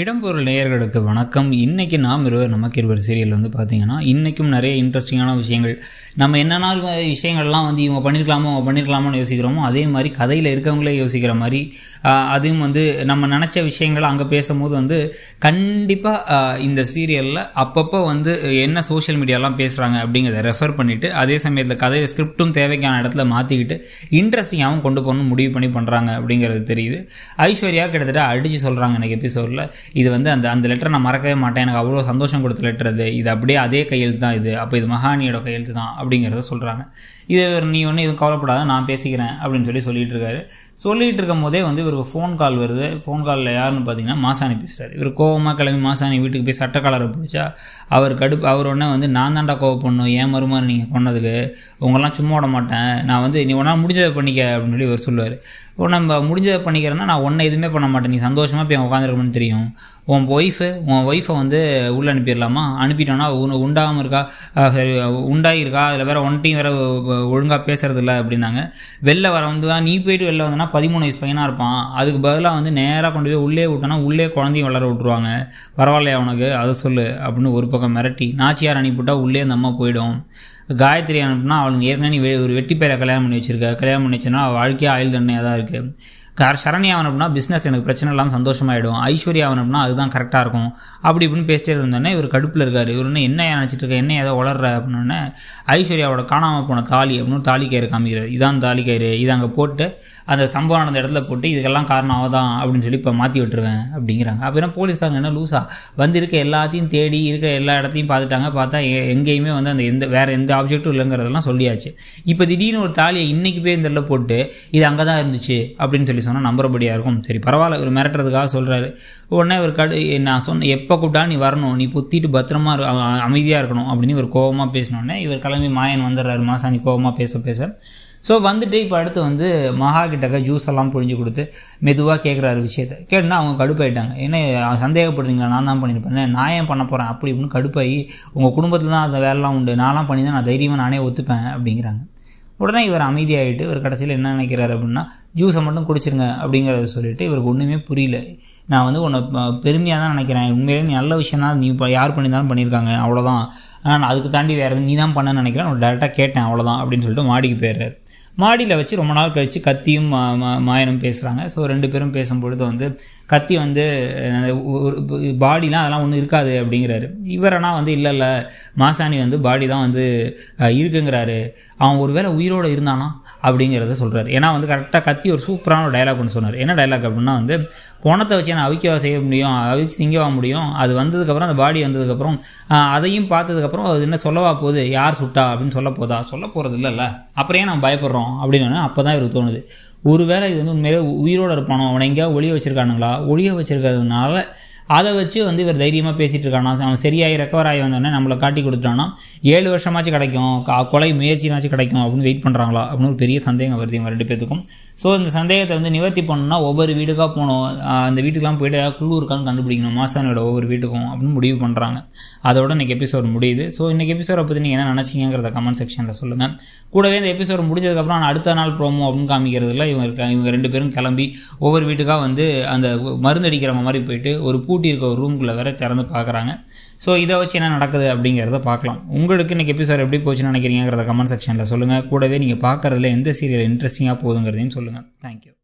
இடம்பொருள் நேயர்களுக்கு வணக்கம் இன்றைக்கி நாம் இருவர் நமக்கு இருவர் சீரியல் வந்து பார்த்திங்கன்னா இன்றைக்கும் நிறைய இன்ட்ரெஸ்டிங்கான விஷயங்கள் நம்ம என்னென்ன விஷயங்கள்லாம் வந்து இவங்க பண்ணியிருக்கலாமோ அவங்க பண்ணியிருக்கலாமோ யோசிக்கிறோமோ அதே மாதிரி கதையில் இருக்கவங்களே யோசிக்கிற மாதிரி அதையும் வந்து நம்ம நினச்ச விஷயங்களை அங்கே பேசும்போது வந்து கண்டிப்பாக இந்த சீரியலில் அப்பப்போ வந்து என்ன சோஷியல் மீடியாலாம் பேசுகிறாங்க அப்படிங்கிறத ரெஃபர் பண்ணிவிட்டு அதே சமயத்தில் கதையை ஸ்கிரிப்டும் தேவைக்கான இடத்துல மாற்றிக்கிட்டு இன்ட்ரெஸ்டிங்காகவும் கொண்டு போகணும் முடிவு பண்ணி பண்ணுறாங்க அப்படிங்கிறது தெரியுது ஐஸ்வர்யா கிட்டத்தட்ட அடித்து சொல்கிறாங்க இன்றைக்கி எபிசோடில் இது வந்து அந்த அந்த லெட்டரை நான் மறக்கவே மாட்டேன் எனக்கு அவ்வளோ சந்தோஷம் கொடுத்த லெட்டர் அது இது அப்படியே அதே கையெழுத்து தான் இது அப்போ இது மகானியோட கையெழுத்து தான் அப்படிங்கிறத சொல்கிறாங்க இது நீ ஒன்றும் எதுவும் கவலைப்படாத நான் பேசிக்கிறேன் அப்படின்னு சொல்லி சொல்லிட்டு இருக்காரு சொல்லிகிட்டு இருக்கும் போதே வந்து இவருக்கு ஃபோன் கால் வருது ஃபோன் காலில் யாருன்னு பார்த்தீங்கன்னா மாசாணி பேசுகிறார் இவர் கோவமாக கிளம்பி மாசாணி வீட்டுக்கு போய் சட்டக்காலரை பிடிச்சா அவர் கடுப்பு அவர் உடனே வந்து நான் தாண்டா கோவம் பண்ணும் ஏன் மருமாறு நீங்கள் கொண்டதுக்கு உங்களாம் சும்மா விட மாட்டேன் நான் வந்து நீ ஒன்றா முடிஞ்சதை பண்ணிக்க அப்படின்னு சொல்லி இவர் சொல்லுவார் இப்போ நம்ம முடிஞ்சதை பண்ணிக்கிறேன்னா நான் ஒன்றை எதுவுமே பண்ண மாட்டேன் நீ சந்தோஷமாக போய் உட்காந்துருக்கணும்னு தெரியும் உன் ஒய்ஃபு உன் ஒய்ஃபை வந்து உள்ளே அனுப்பிடலாமா அனுப்பிட்டோன்னா உன் உண்டாகாமல் இருக்கா சரி உண்டாகிருக்கா அதில் வேறு ஒன்ட்டையும் வேறு ஒழுங்காக பேசுறது இல்லை அப்படின்னாங்க வெளில வர வந்து தான் நீ போயிட்டு வெளில வந்தனா பதிமூணு வயசு பையனாக இருப்பான் அதுக்கு பதிலாக வந்து நேராக கொண்டு போய் உள்ளே விட்டோன்னா உள்ளே குழந்தையும் வளர விட்ருவாங்க பரவாயில்லையா உனக்கு அதை சொல்லு அப்படின்னு ஒரு பக்கம் மிரட்டி நாச்சியார் அனுப்பிவிட்டால் உள்ளே அந்த அம்மா போயிடும் காயத்ரி அனுப்புனா அவளுக்கு ஏற்கனவே நீ ஒரு வெட்டி பேரை கல்யாணம் பண்ணி வச்சிருக்க கல்யாணம் பண்ணி வச்சுன்னா வாழ்க்கையாக ஆயுள் தண்டனையாக தான் இருக்குது கார் ஆகணும் அப்படின்னா பிஸ்னஸ் எனக்கு பிரச்சனை இல்லாமல் சந்தோஷமாயிடும் ஆகணும் அப்படின்னா அதுதான் கரெக்டாக இருக்கும் அப்படி இப்படின்னு பேசிட்டே இருந்தோடனே இவர் கடுப்பில் இருக்கார் இவர் என்ன என்ன நினச்சிட்டு இருக்க என்ன ஏதோ வளர்ற அப்படின்னோடனே ஐஸ்வர்யாவோட காணாமல் போன தாலி அப்படின்னு தாலி கயிறு காமிக்கிறார் இதான் தாலி கயிறு இதை அங்கே போட்டு அந்த சம்பவம் நடந்த இடத்துல போட்டு இதுக்கெல்லாம் காரணம் அவதான் அப்படின்னு சொல்லி இப்போ மாற்றி விட்டுருவேன் அப்படிங்கிறாங்க அப்போ என்ன போலீஸ்காரங்க என்ன லூஸா வந்திருக்க எல்லாத்தையும் தேடி இருக்கிற எல்லா இடத்தையும் பார்த்துட்டாங்க பார்த்தா எங்கேயுமே வந்து அந்த எந்த வேறு எந்த ஆப்ஜெக்டும் இல்லைங்கிறதெல்லாம் சொல்லியாச்சு இப்போ திடீர்னு ஒரு தாலியை இன்றைக்கி போய் இந்த போட்டு இது அங்கே தான் இருந்துச்சு அப்படின்னு சொல்லி சொன்னால் நம்புறபடியாக இருக்கும் சரி பரவாயில்ல ஒரு மிரட்டுறதுக்காக சொல்கிறாரு உடனே ஒரு கடு நான் சொன்ன எப்போ கூப்பிட்டாலும் நீ வரணும் நீ புத்திட்டு பத்திரமா அமைதியாக இருக்கணும் அப்படின்னு ஒரு கோபமாக பேசினோடனே இவர் கிளம்பி மாயன் வந்துடுறாரு மாசாணி கோபமாக பேச பேச ஸோ வந்துட்டு இப்போ அடுத்து வந்து மகா கிட்டக்க ஜூஸ் எல்லாம் புழிஞ்சு கொடுத்து மெதுவாக கேட்குறாரு விஷயத்த கேட்டுனா அவங்க கடுப்பாயிட்டாங்க என்ன சந்தேகப்படுறீங்களா நான் தான் பண்ணியிருப்பேன் நான் ஏன் பண்ண போகிறேன் அப்படி இப்படின்னு கடுப்பாகி உங்கள் குடும்பத்தில் தான் அந்த வேலைலாம் உண்டு நான்லாம் பண்ணி தான் நான் தைரியமாக நானே ஒத்துப்பேன் அப்படிங்கிறாங்க உடனே இவர் அமைதியாகிட்டு இவர் கடைசியில் என்ன நினைக்கிறாரு அப்படின்னா ஜூஸை மட்டும் குடிச்சிருங்க அப்படிங்கிறத சொல்லிவிட்டு இவருக்கு ஒன்றுமே புரியல நான் வந்து உன்னை பெருமையாக தான் நினைக்கிறேன் உண்மையிலே நல்ல விஷயம் தான் நீ இப்போ யார் பண்ணியிருந்தாலும் பண்ணியிருக்காங்க அவ்வளோதான் ஆனால் நான் அதுக்கு தாண்டி வேறு நீ தான் பண்ண நினைக்கிறேன் டேரெக்டாக கேட்டேன் அவ்வளோதான் அப்படின்னு சொல்லிட்டு மாடிக்கு போயிடுறாரு மாடியில் வச்சு ரொம்ப நாள் கழித்து கத்தியும் மாயனும் பேசுகிறாங்க ஸோ ரெண்டு பேரும் பேசும்பொழுது வந்து கத்தி வந்து ஒரு பாடிலாம் அதெல்லாம் ஒன்றும் இருக்காது அப்படிங்கிறாரு இவரெல்லாம் வந்து இல்லை இல்லை மாசாணி வந்து பாடி தான் வந்து இருக்குங்கிறாரு அவன் ஒரு வேளை உயிரோடு இருந்தானா அப்படிங்கிறத சொல்கிறார் ஏன்னா வந்து கரெக்டாக கத்தி ஒரு சூப்பரான டைலாக் ஒன்று சொன்னார் என்ன டைலாக் அப்படின்னா வந்து பணத்தை வச்சு நான் அவிக்கவா செய்ய முடியும் அவிச்சு திங்கவா முடியும் அது வந்ததுக்கப்புறம் அந்த பாடி வந்ததுக்கப்புறம் அதையும் பார்த்ததுக்கப்புறம் அது என்ன சொல்லவா போகுது யார் சுட்டா அப்படின்னு சொல்ல போதா சொல்ல போகிறது இல்லைல்ல அப்புறம் ஏன் நம்ம பயப்படுறோம் அப்படின்னு அப்போ தான் இவருக்கு தோணுது ஒருவேளை இது வந்து உண்மையிலே உயிரோடு இருப்பானோ அவனை எங்கேயாவது ஒளிய வச்சுருக்கானுங்களா ஒளிய வச்சுருக்கிறதுனால அதை வச்சு வந்து இவர் தைரியமாக பேசிகிட்டு இருக்கானா அவன் சரியாகி ரெக்கவர் ஆகி வந்தோடனே நம்மளை காட்டி கொடுத்துட்டோன்னா ஏழு வருஷமாச்சு கிடைக்கும் கொலை முயற்சினாச்சும் கிடைக்கும் அப்படின்னு வெயிட் பண்ணுறாங்களா அப்படின்னு ஒரு பெரிய சந்தேகம் வருது இவங்க ரெண்டு பேர்த்துக்கும் ஸோ இந்த சந்தேகத்தை வந்து நிவர்த்தி பண்ணணும்னா ஒவ்வொரு வீட்டுக்காக போகணும் அந்த வீட்டுக்கெலாம் போய்ட்டு ஏதாவது குழு இருக்கான்னு கண்டுபிடிக்கணும் மாசானோட ஒவ்வொரு வீட்டுக்கும் அப்படின்னு முடிவு பண்ணுறாங்க அதோட இன்றைக்கி எபிசோட் முடியுது ஸோ இன்றைக்கி எபிசோடை பற்றி நீங்கள் என்ன நினச்சிங்கிறத கமெண்ட் செக்ஷனில் சொல்லுங்கள் கூடவே இந்த எபிசோட் முடிஞ்சதுக்கப்புறம் நான் அடுத்த நாள் ப்ரோமோ அப்படின்னு காமிக்கிறதுல இவங்க இருக்க இவங்க ரெண்டு பேரும் கிளம்பி ஒவ்வொரு வீட்டுக்காக வந்து அந்த மருந்து அடிக்கிற மாதிரி போயிட்டு ஒரு பூட்டி இருக்க ஒரு ரூம்குள்ளே வேற திறந்து பார்க்குறாங்க ஸோ இதை வச்சு என்ன நடக்குது அப்படிங்கிறத பார்க்கலாம் உங்களுக்கு இன்றைக்கி எபிசோட் எப்படி போச்சுன்னு நினைக்கிறீங்கிறத கமெண்ட் செக்ஷனில் சொல்லுங்கள் கூடவே நீங்கள் பார்க்குறதுல எந்த சீரியல் இன்ட்ரெஸ்டிங்காக போகுதுங்கிறதையும் சொல்லுங்கள் தேங்க்யூ